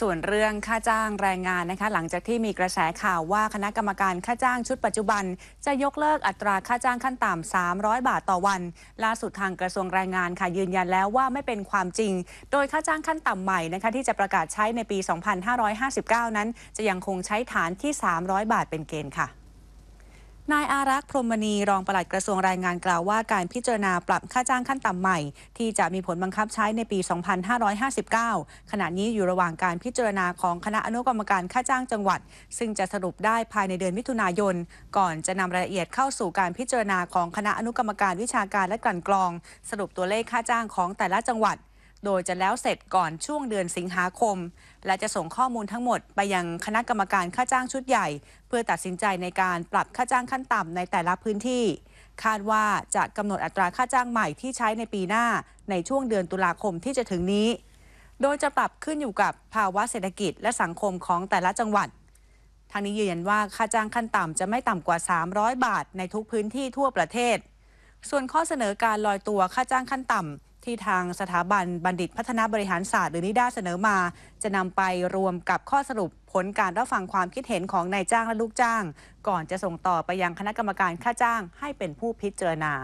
ส่วนเรื่องค่าจ้างแรงงานนะคะ หลังจากที่มีกระแสข่าวว่าคณะกรรมการค่าจ้างชุดปัจจุบัน จะยกเลิกอัตราค่าจ้างขั้นต่ำ300 บาทต่อวัน ล่าสุดทางกระทรวงแรงงานค่ะ ยืนยันแล้วว่าไม่เป็นความจริง โดยค่าจ้างขั้นต่ำใหม่นะคะที่จะประกาศใช้ในปี 2559 นั้น จะยังคงใช้ฐานที่ 300 บาทเป็นเกณฑ์ค่ะนายอารักษ์ พรหมณีรองปลัดกระทรวงแรงงานกล่าวว่าการพิจารณาปรับค่าจ้างขั้นต่ำใหม่ที่จะมีผลบังคับใช้ในปี 2559 ขณะนี้อยู่ระหว่างการพิจารณาของคณะอนุกรรมการค่าจ้างจังหวัด ซึ่งจะสรุปได้ภายในเดือนมิถุนายน ก่อนจะนำรายละเอียดเข้าสู่การพิจารณาของคณะอนุกรรมการวิชาการและกลั่นกรอง สรุปตัวเลขค่าจ้างของแต่ละจังหวัดโดยจะแล้วเสร็จก่อนช่วงเดือนสิงหาคม และจะส่งข้อมูลทั้งหมดไปยังคณะกรรมการค่าจ้างชุดใหญ่ เพื่อตัดสินใจในการปรับค่าจ้างขั้นต่ำในแต่ละพื้นที่ คาดว่าจะกำหนดอัตราค่าจ้างใหม่ที่ใช้ในปีหน้าในช่วงเดือนตุลาคมที่จะถึงนี้ โดยจะปรับขึ้นอยู่กับภาวะเศรษฐกิจและสังคมของแต่ละจังหวัดทางนี้ยืนยันว่าค่าจ้างขั้นต่ำจะไม่ต่ำกว่า 300 บาท ในทุกพื้นที่ทั่วประเทศ ส่วนข้อเสนอการลอยตัวค่าจ้างขั้นต่ำที่ทางสถาบันบัณฑิตพัฒนาบริหารศาสตร์หรือนิด้าเสนอมา จะนำไปรวมกับข้อสรุปผลการรับฟังความคิดเห็นของนายจ้างและลูกจ้าง ก่อนจะส่งต่อไปยังคณะกรรมการค่าจ้างให้เป็นผู้พิจารณา